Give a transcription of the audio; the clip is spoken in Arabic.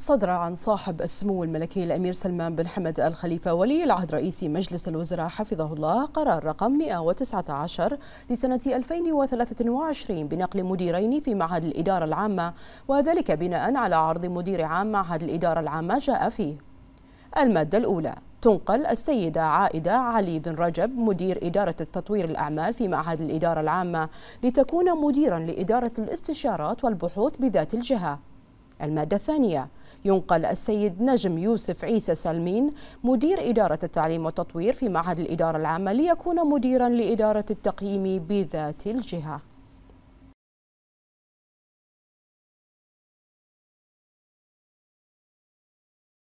صدر عن صاحب السمو الملكي الأمير سلمان بن حمد الخليفه ولي العهد رئيس مجلس الوزراء حفظه الله قرار رقم 119 لسنة 2023 بنقل مديرين في معهد الإدارة العامة وذلك بناء على عرض مدير عام معهد الإدارة العامة جاء فيه المادة الأولى تنقل السيدة عائدة علي بن رجب مدير إدارة التطوير الأعمال في معهد الإدارة العامة لتكون مديرا لإدارة الاستشارات والبحوث بذات الجهة المادة الثانية ينقل السيد نجم يوسف عيسى سلمين مدير إدارة التعليم والتطوير في معهد الإدارة العامة ليكون مديرا لإدارة التقييم بذات الجهة